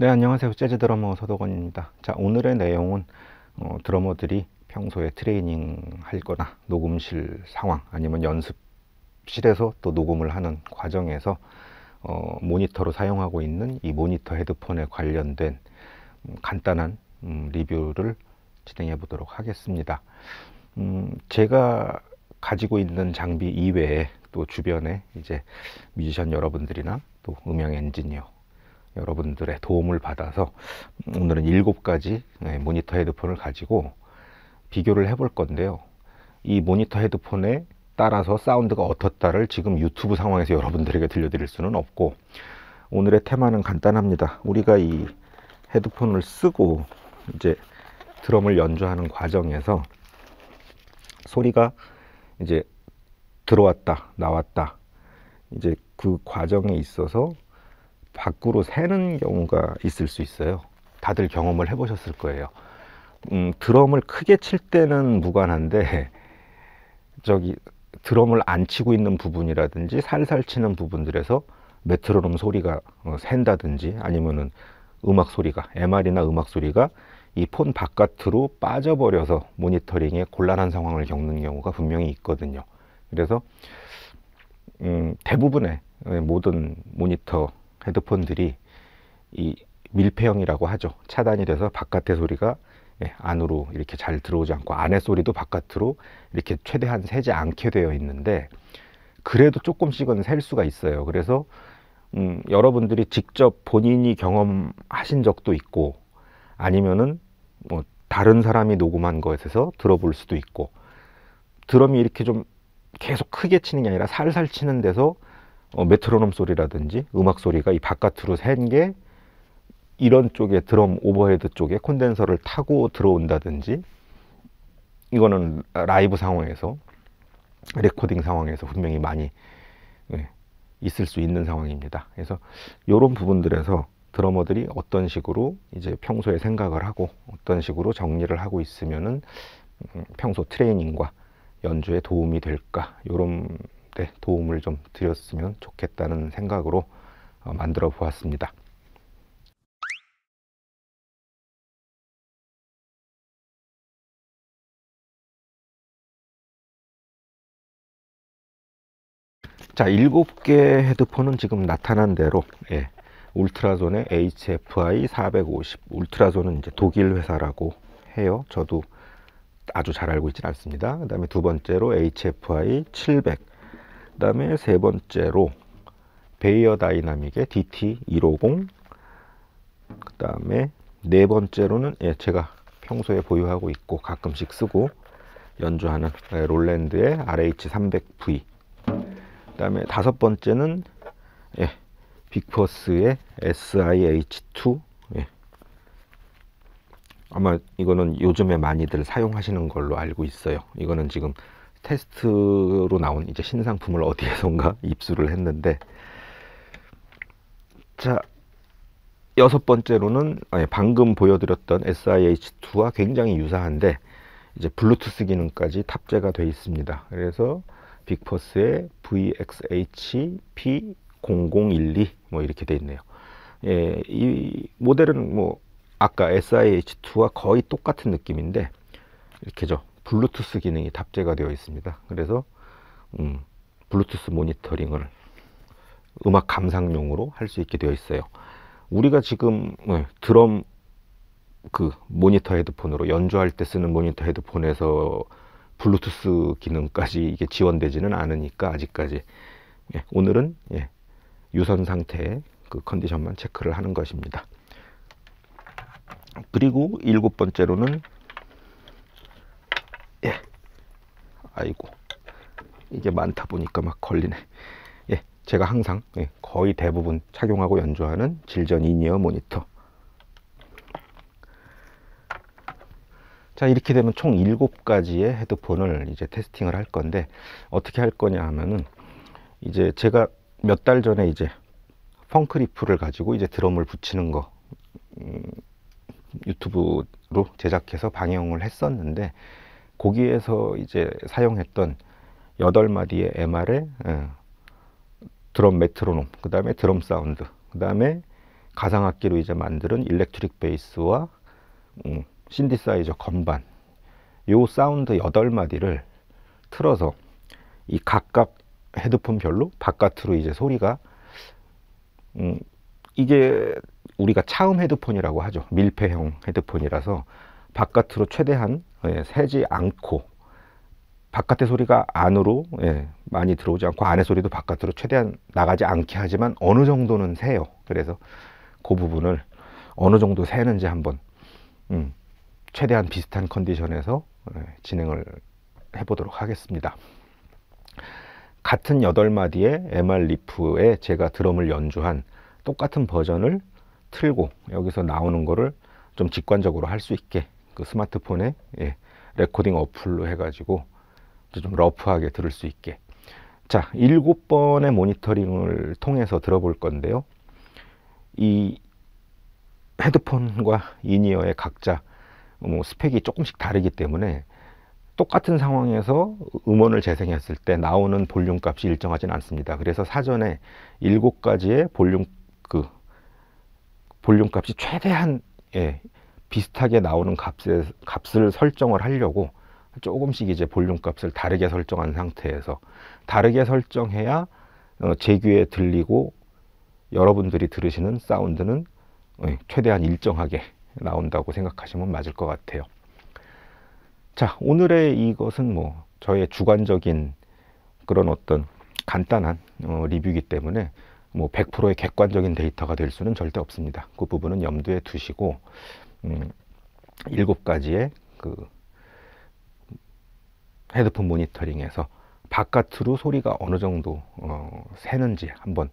네 안녕하세요 재즈 드러머 서도건입니다자 오늘의 내용은 어, 드러머들이 평소에 트레이닝 할 거나 녹음실 상황 아니면 연습실에서 또 녹음을 하는 과정에서 어, 모니터로 사용하고 있는 이 모니터 헤드폰에 관련된 음, 간단한 음, 리뷰를 진행해 보도록 하겠습니다 음, 제가 가지고 있는 장비 이외에 또 주변에 이제 뮤지션 여러분들이나 또 음향 엔지니어 여러분들의 도움을 받아서 오늘은 일곱 가지 네, 모니터 헤드폰을 가지고 비교를 해 볼 건데요. 이 모니터 헤드폰에 따라서 사운드가 어떻다를 지금 유튜브 상황에서 여러분들에게 들려드릴 수는 없고 오늘의 테마는 간단합니다. 우리가 이 헤드폰을 쓰고 이제 드럼을 연주하는 과정에서 소리가 이제 들어왔다 나왔다 이제 그 과정에 있어서 밖으로 새는 경우가 있을 수 있어요 다들 경험을 해 보셨을 거예요 음, 드럼을 크게 칠 때는 무관한데 저기 드럼을 안 치고 있는 부분이라든지 살살 치는 부분들에서 메트로놈 소리가 어, 샌다든지 아니면은 음악 소리가 MR이나 음악 소리가 이 폰 바깥으로 빠져버려서 모니터링에 곤란한 상황을 겪는 경우가 분명히 있거든요 그래서 음, 대부분의 예, 모든 모니터 헤드폰들이 이 밀폐형이라고 하죠. 차단이 돼서 바깥의 소리가 예, 안으로 이렇게 잘 들어오지 않고 안의 소리도 바깥으로 이렇게 최대한 새지 않게 되어 있는데 그래도 조금씩은 셀 수가 있어요. 그래서 음, 여러분들이 직접 본인이 경험하신 적도 있고 아니면은 뭐 다른 사람이 녹음한 것에서 들어볼 수도 있고 드럼이 이렇게 좀 계속 크게 치는 게 아니라 살살 치는 데서 어, 메트로놈 소리라든지 음악 소리가 이 바깥으로 샌게 이런 쪽에 드럼 오버헤드 쪽에 콘덴서를 타고 들어온다든지 이거는 라이브 상황에서 레코딩 상황에서 분명히 많이 예, 있을 수 있는 상황입니다. 그래서 이런 부분들에서 드러머들이 어떤 식으로 이제 평소에 생각을 하고 어떤 식으로 정리를 하고 있으면은 음, 평소 트레이닝과 연주에 도움이 될까 이런 네, 도움을 좀 드렸으면 좋겠다는 생각으로 어, 만들어 보았습니다. 자, 일곱 개 헤드폰은 지금 나타난 대로 예, 울트라존의 HFI 450 울트라존은 이제 독일 회사라고 해요. 저도 아주 잘 알고 있지는 않습니다. 그 다음에 두 번째로 HFI 700그 다음에 세 번째로 베이어 다이나믹의 DT150 그 다음에 네 번째로는 예, 제가 평소에 보유하고 있고 가끔씩 쓰고 연주하는 예, 롤랜드의 RH300V 그 다음에 다섯 번째는 예, 빅퍼스의 SIH2 예. 아마 이거는 요즘에 많이들 사용하시는 걸로 알고 있어요 이거는 지금 테스트로 나온 이제 신상품을 어디에선가 입수를 했는데 자 여섯 번째로는 방금 보여드렸던 SIH2와 굉장히 유사한데 이제 블루투스 기능까지 탑재가 되어 있습니다. 그래서 빅퍼스의 VXH-P0012 뭐 이렇게 되어 있네요. 예, 이 모델은 뭐 아까 SIH2와 거의 똑같은 느낌인데 이렇게죠. 블루투스 기능이 탑재가 되어 있습니다. 그래서 음, 블루투스 모니터링을 음악 감상용으로 할 수 있게 되어 있어요. 우리가 지금 네, 드럼 그 모니터 헤드폰으로 연주할 때 쓰는 모니터 헤드폰에서 블루투스 기능까지 이게 지원되지는 않으니까 아직까지 예, 오늘은 예, 유선 상태의 그 컨디션만 체크를 하는 것입니다. 그리고 일곱 번째로는 아이고 이게 많다 보니까 막 걸리네 예 제가 항상 예, 거의 대부분 착용하고 연주하는 질전 인이어 모니터 자 이렇게 되면 총 7가지의 헤드폰을 이제 테스팅을 할 건데 어떻게 할 거냐 하면은 이제 제가 몇 달 전에 이제 펑크리프를 가지고 이제 드럼을 붙이는 거 음, 유튜브로 제작해서 방영을 했었는데 거기에서 이제 사용했던 여덟 마디의 MR에 예, 드럼 메트로놈, 그 다음에 드럼 사운드, 그 다음에 가상악기로 이제 만드는 일렉트릭 베이스와 음, 신디사이저 건반 요 사운드 여덟 마디를 틀어서 이 각각 헤드폰별로 바깥으로 이제 소리가 음, 이게 우리가 차음 헤드폰이라고 하죠 밀폐형 헤드폰이라서 바깥으로 최대한 예, 새지 않고 바깥의 소리가 안으로 예, 많이 들어오지 않고 안의 소리도 바깥으로 최대한 나가지 않게 하지만 어느 정도는 새요. 그래서 그 부분을 어느 정도 새는지 한번 음, 최대한 비슷한 컨디션에서 예, 진행을 해보도록 하겠습니다. 같은 8마디의 MR 리프에 제가 드럼을 연주한 똑같은 버전을 틀고 여기서 나오는 거를 좀 직관적으로 할 수 있게 그 스마트폰에 예, 레코딩 어플로 해가지고 좀 러프하게 들을 수 있게 자 일곱 번의 모니터링을 통해서 들어볼 건데요 이 헤드폰과 인이어의 각자 뭐 스펙이 조금씩 다르기 때문에 똑같은 상황에서 음원을 재생했을 때 나오는 볼륨 값이 일정하진 않습니다. 그래서 사전에 일곱 가지의 볼륨 그 볼륨 값이 최대한 예, 비슷하게 나오는 값에, 값을 설정을 하려고 조금씩 이제 볼륨 값을 다르게 설정한 상태에서 다르게 설정해야 어, 제 귀에 들리고 여러분들이 들으시는 사운드는 어, 최대한 일정하게 나온다고 생각하시면 맞을 것 같아요. 자, 오늘의 이것은 뭐 저의 주관적인 그런 어떤 간단한 어, 리뷰이기 때문에 뭐 100%의 객관적인 데이터가 될 수는 절대 없습니다. 그 부분은 염두에 두시고 음, 7가지의 그 헤드폰 모니터링에서 바깥으로 소리가 어느 정도 어, 새는지 한번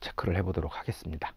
체크를 해보도록 하겠습니다.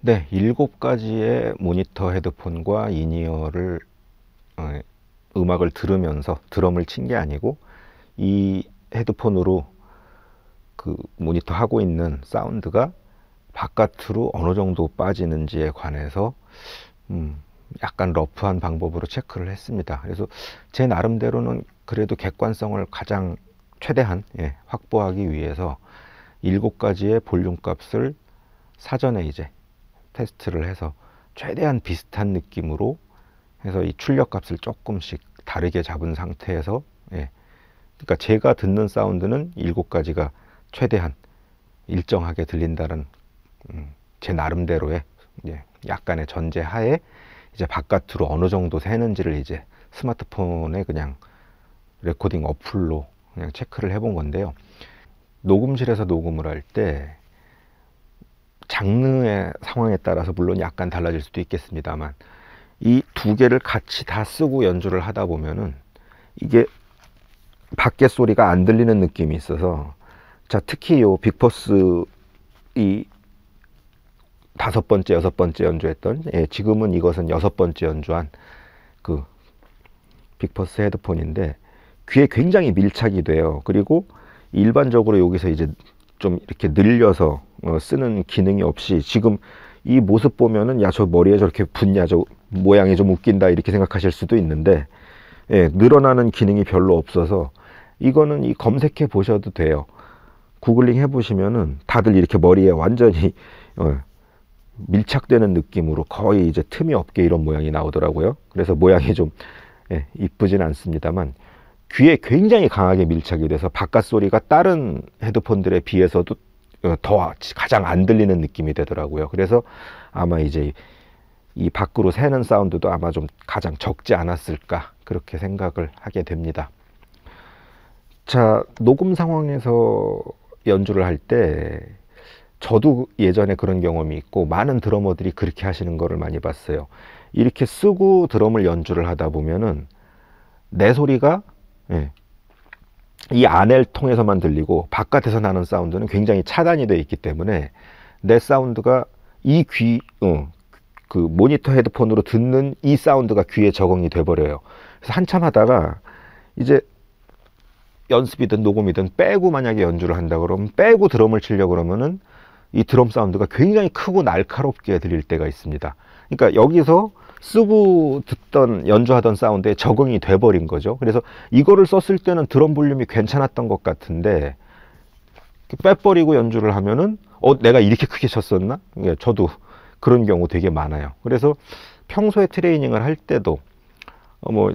네, 일곱 가지의 모니터 헤드폰과 인이어를 어, 음악을 들으면서 드럼을 친 게 아니고 이 헤드폰으로 그 모니터 하고 있는 사운드가 바깥으로 어느 정도 빠지는지에 관해서 음, 약간 러프한 방법으로 체크를 했습니다. 그래서 제 나름대로는 그래도 객관성을 가장 최대한 예, 확보하기 위해서 일곱 가지의 볼륨 값을 사전에 이제 테스트를 해서 최대한 비슷한 느낌으로 해서 이 출력값을 조금씩 다르게 잡은 상태에서 예. 그러니까 제가 듣는 사운드는 일곱 가지가 최대한 일정하게 들린다는 음, 제 나름대로의 예, 약간의 전제하에 이제 바깥으로 어느 정도 새는지를 이제 스마트폰에 그냥 레코딩 어플로 그냥 체크를 해본 건데요. 녹음실에서 녹음을 할때 장르의 상황에 따라서 물론 약간 달라질 수도 있겠습니다만 이 두 개를 같이 다 쓰고 연주를 하다 보면은 이게 밖에 소리가 안 들리는 느낌이 있어서 자 특히 요 빅퍼스 이 다섯 번째 여섯 번째 연주했던 예, 지금은 이것은 여섯 번째 연주한 그 빅퍼스 헤드폰인데 귀에 굉장히 밀착이 돼요 그리고 일반적으로 여기서 이제 좀 이렇게 늘려서 어, 쓰는 기능이 없이 지금 이 모습 보면은 야 저 머리에 저렇게 붓냐 저 모양이 좀 웃긴다 이렇게 생각하실 수도 있는데 예, 늘어나는 기능이 별로 없어서 이거는 이 검색해 보셔도 돼요. 구글링 해보시면은 다들 이렇게 머리에 완전히 어, 밀착되는 느낌으로 거의 이제 틈이 없게 이런 모양이 나오더라고요. 그래서 모양이 좀 예, 이쁘진 않습니다만 귀에 굉장히 강하게 밀착이 돼서 바깥 소리가 다른 헤드폰들에 비해서도 어, 더 가장 안 들리는 느낌이 되더라고요. 그래서 아마 이제 이 밖으로 새는 사운드도 아마 좀 가장 적지 않았을까 그렇게 생각을 하게 됩니다. 자, 녹음 상황에서 연주를 할 때 저도 예전에 그런 경험이 있고 많은 드러머들이 그렇게 하시는 거를 많이 봤어요. 이렇게 쓰고 드럼을 연주를 하다 보면은 내 소리가 예, 이 안을 통해서만 들리고 바깥에서 나는 사운드는 굉장히 차단이 되어 있기 때문에 내 사운드가 이 귀, 어, 그 모니터 헤드폰으로 듣는 이 사운드가 귀에 적응이 돼버려요. 그래서 한참 하다가 이제 연습이든 녹음이든 빼고 만약에 연주를 한다 그러면 빼고 드럼을 치려고 그러면은 이 드럼 사운드가 굉장히 크고 날카롭게 들릴 때가 있습니다. 그러니까 여기서 쓰고 듣던 연주하던 사운드에 적응이 돼버린 거죠 그래서 이거를 썼을 때는 드럼 볼륨이 괜찮았던 것 같은데 빼버리고 연주를 하면은 어 내가 이렇게 크게 쳤었나 예, 저도 그런 경우 되게 많아요 그래서 평소에 트레이닝을 할 때도 어, 뭐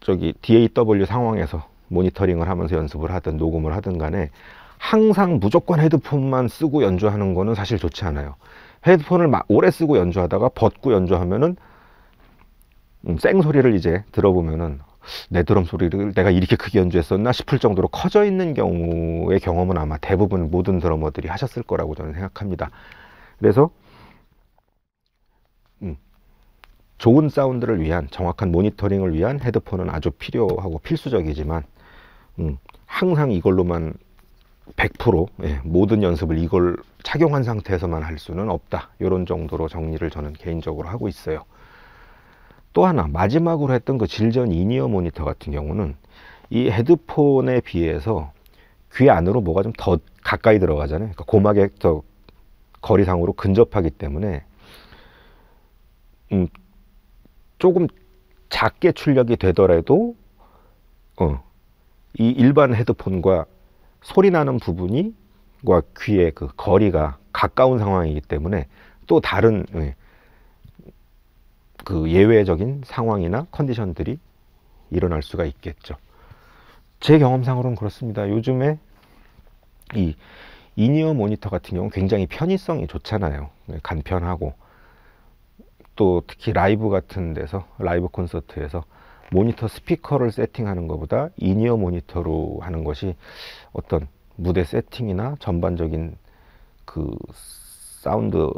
저기 DAW 상황에서 모니터링을 하면서 연습을 하든 녹음을 하든 간에 항상 무조건 헤드폰만 쓰고 연주하는 거는 사실 좋지 않아요 헤드폰을 오래 쓰고 연주하다가 벗고 연주하면은 음, 생소리를 이제 들어보면은 내 드럼 소리를 내가 이렇게 크게 연주했었나 싶을 정도로 커져 있는 경우의 경험은 아마 대부분 모든 드러머들이 하셨을 거라고 저는 생각합니다. 그래서 음, 좋은 사운드를 위한 정확한 모니터링을 위한 헤드폰은 아주 필요하고 필수적이지만 음, 항상 이걸로만 100% 예, 모든 연습을 이걸 착용한 상태에서만 할 수는 없다. 이런 정도로 정리를 저는 개인적으로 하고 있어요. 또 하나 마지막으로 했던 그 질전 인이어 모니터 같은 경우는 이 헤드폰에 비해서 귀 안으로 뭐가 좀 더 가까이 들어가잖아요. 그러니까 고막에 더 거리상으로 근접하기 때문에 음, 조금 작게 출력이 되더라도 어, 이 일반 헤드폰과 소리 나는 부분이 과 귀의 그 거리가 가까운 상황이기 때문에 또 다른 예, 그 예외적인 상황이나 컨디션들이 일어날 수가 있겠죠. 제 경험상으로는 그렇습니다. 요즘에 이 이니어 모니터 같은 경우 굉장히 편의성이 좋잖아요. 네, 간편하고 또 특히 라이브 같은 데서 라이브 콘서트에서 모니터 스피커를 세팅하는 것보다 이니어 모니터로 하는 것이 어떤 무대 세팅이나 전반적인 그 사운드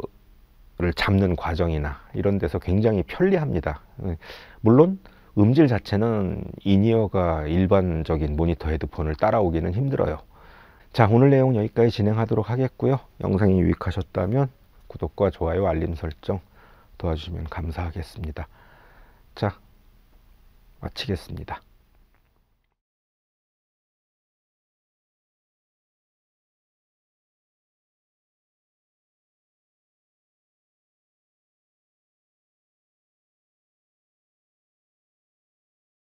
를 잡는 과정이나 이런 데서 굉장히 편리합니다. 물론 음질 자체는 인이어가 일반적인 모니터 헤드폰을 따라오기는 힘들어요. 자 오늘 내용 여기까지 진행하도록 하겠고요. 영상이 유익하셨다면 구독과 좋아요 알림 설정 도와주시면 감사하겠습니다. 자 마치겠습니다.